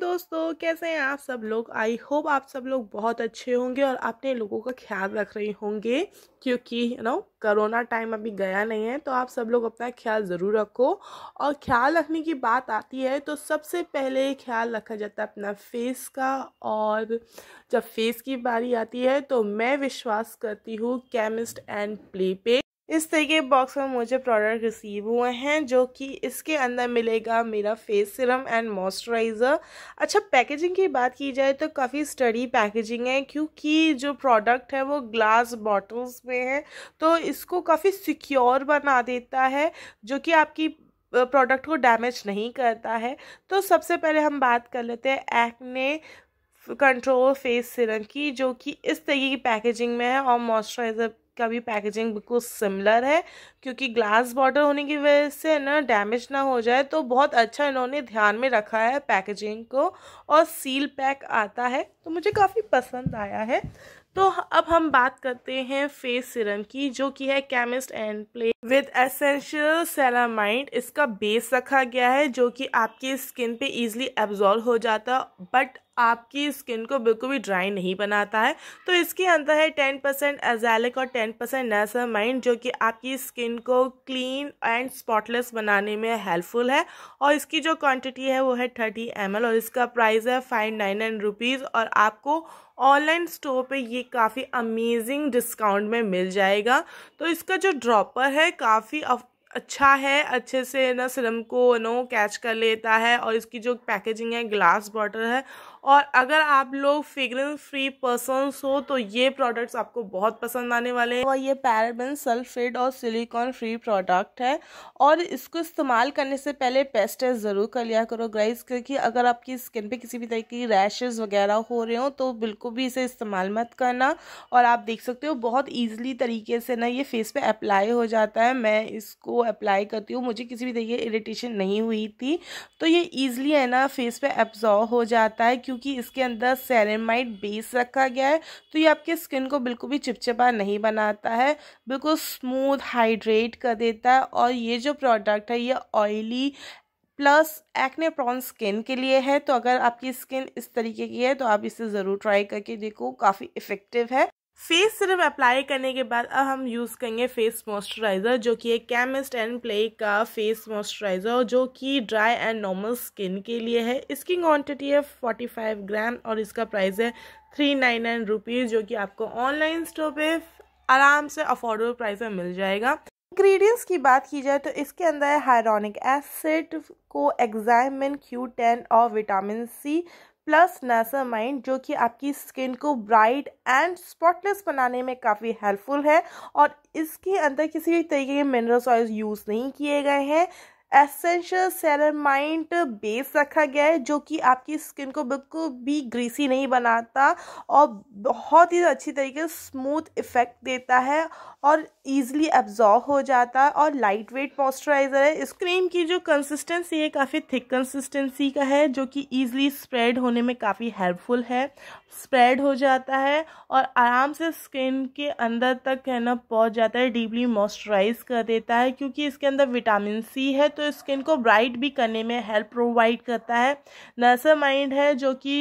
दोस्तों कैसे हैं आप सब लोग आई होप आप सब लोग बहुत अच्छे होंगे और अपने लोगों का ख्याल रख रहे होंगे क्योंकि यू नो करोना टाइम अभी गया नहीं है तो आप सब लोग अपना ख्याल ज़रूर रखो और ख्याल रखने की बात आती है तो सबसे पहले ख्याल रखा जाता है अपना फेस का और जब फेस की बारी आती है तो मैं विश्वास करती हूँ केमिस्ट एंड प्ले पे इस तरह के बॉक्स में मुझे प्रोडक्ट रिसीव हुए हैं जो कि इसके अंदर मिलेगा मेरा फेस सिरम एंड मॉइस्चराइज़र अच्छा पैकेजिंग की बात की जाए तो काफ़ी स्टडी पैकेजिंग है क्योंकि जो प्रोडक्ट है वो ग्लास बॉटल्स में है तो इसको काफ़ी सिक्योर बना देता है जो कि आपकी प्रोडक्ट को डैमेज नहीं करता है तो सबसे पहले हम बात कर लेते हैं एक्ने कंट्रोल फेस सिरम की जो कि इस तरीके की पैकेजिंग में है और मॉइस्चराइज़र का भी पैकेजिंग बिल्कुल सिमिलर है क्योंकि ग्लास बॉटल होने की वजह से ना डैमेज ना हो जाए तो बहुत अच्छा इन्होंने ध्यान में रखा है पैकेजिंग को और सील पैक आता है तो मुझे काफ़ी पसंद आया है तो अब हम बात करते हैं फेस सिरम की जो कि है chemist and play with essential ceramide इसका बेस रखा गया है जो कि आपकी स्किन पे इजीली एब्जॉर्व हो जाता बट आपकी स्किन को बिल्कुल भी ड्राई नहीं बनाता है तो इसके अंदर है टेन परसेंट एजैलिक और टेन परसेंट नेसरमाइन जो कि आपकी स्किन को क्लीन एंड स्पॉटलेस बनाने में हेल्पफुल है और इसकी जो क्वांटिटी है वो है थर्टी एम और इसका प्राइस है फाइव नाइन नाइन रुपीज़ और आपको ऑनलाइन स्टोर पे ये काफ़ी अमेजिंग डिस्काउंट में मिल जाएगा तो इसका जो ड्रॉपर है काफ़ी अच्छा है अच्छे से ना सिरम को नो कैच कर लेता है और इसकी जो पैकेजिंग है ग्लास बॉटल है और अगर आप लोग फ्रेग्रेंस फ्री पर्सनस हो तो ये प्रोडक्ट्स आपको बहुत पसंद आने वाले हैं और ये पैराबेन सल्फेट और सिलिकॉन फ्री प्रोडक्ट है और इसको इस्तेमाल करने से पहले पेस्ट टेस्ट ज़रूर कर लिया करो ग्राइज क्योंकि अगर आपकी स्किन पे किसी भी तरीके की रैशेज़ वगैरह हो रहे हो तो बिल्कुल भी इसे इस्तेमाल मत करना और आप देख सकते हो बहुत ईजिली तरीके से ना ये फेस पर अप्लाई हो जाता है मैं इसको अप्लाई करती हूँ मुझे किसी भी तरीके इरीटेशन नहीं हुई थी तो ये ईजिली है ना फेस पर एब्जॉर्व हो जाता है क्योंकि इसके अंदर सेरेमाइड बेस रखा गया है तो ये आपके स्किन को बिल्कुल भी चिपचिपा नहीं बनाता है बिल्कुल स्मूथ हाइड्रेट कर देता है और ये जो प्रोडक्ट है ये oily plus acne prone skin के लिए है तो अगर आपकी स्किन इस तरीके की है तो आप इसे ज़रूर ट्राई करके देखो काफ़ी इफ़ेक्टिव है फेस सिर्फ अप्लाई करने के बाद अब हम यूज़ करेंगे फेस मॉइस्चराइज़र जो कि एक केमिस्ट एंड प्ले का फेस मॉइस्चराइज़र जो कि ड्राई एंड नॉर्मल स्किन के लिए है इसकी क्वांटिटी है फोर्टी फाइव ग्राम और इसका प्राइस है थ्री नाइन नाइन रुपीज़ जो कि आपको ऑनलाइन स्टोर पे आराम से अफोर्डेबल प्राइस में मिल जाएगा इंग्रेडिएंट्स की बात की जाए तो इसके अंदर है hyaluronic acid coenzyme Q ten और विटामिन सी प्लस नेसामाइन जो कि आपकी स्किन को ब्राइट एंड स्पॉटलेस बनाने में काफ़ी हेल्पफुल है और इसके अंदर किसी भी तरीके के मिनरल्स ऑयल्स यूज़ नहीं किए गए हैं एसेंशियल सेरामाइंट बेस रखा गया है जो कि आपकी स्किन को बिल्कुल भी ग्रीसी नहीं बनाता और बहुत ही अच्छी तरीके से स्मूथ इफ़ेक्ट देता है और ईजिली एब्जॉर्व हो जाता है और लाइट वेट मॉइस्चराइज़र है इस क्रीम की जो कंसिस्टेंसी है काफ़ी थिक कंसिस्टेंसी का है जो कि ईजिली स्प्रेड होने में काफ़ी हेल्पफुल है स्प्रेड हो जाता है और आराम से स्किन के अंदर तक है ना पहुँच जाता है डीपली मॉइस्चराइज कर देता है क्योंकि इसके अंदर विटामिन सी है तो स्किन को ब्राइट भी करने में हेल्प प्रोवाइड करता है नर्सर माइंड है जो कि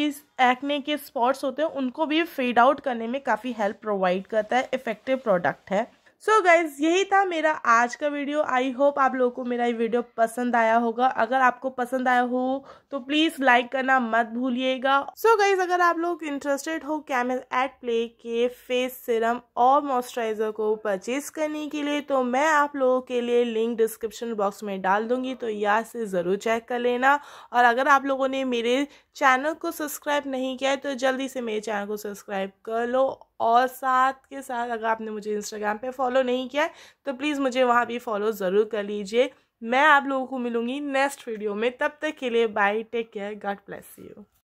एक्ने के स्पॉट्स होते हैं उनको भी फेड आउट करने में काफ़ी हेल्प प्रोवाइड करता है इफ़ेक्टिव प्रोडक्ट है सो so गाइज यही था मेरा आज का वीडियो आई होप आप लोगों को मेरा ये वीडियो पसंद आया होगा अगर आपको पसंद आया हो तो प्लीज़ लाइक करना मत भूलिएगा सो so गाइज अगर आप लोग इंटरेस्टेड हो कैमल एट प्ले के फेस सिरम और मॉइस्चराइज़र को परचेज करने के लिए तो मैं आप लोगों के लिए लिंक डिस्क्रिप्शन बॉक्स में डाल दूंगी तो यहाँ से ज़रूर चेक कर लेना और अगर आप लोगों ने मेरे चैनल को सब्सक्राइब नहीं किया है तो जल्दी से मेरे चैनल को सब्सक्राइब कर लो और साथ के साथ अगर आपने मुझे इंस्टाग्राम पे फॉलो नहीं किया है तो प्लीज़ मुझे वहाँ भी फॉलो ज़रूर कर लीजिए मैं आप लोगों को मिलूँगी नेक्स्ट वीडियो में तब तक के लिए bye take care God bless you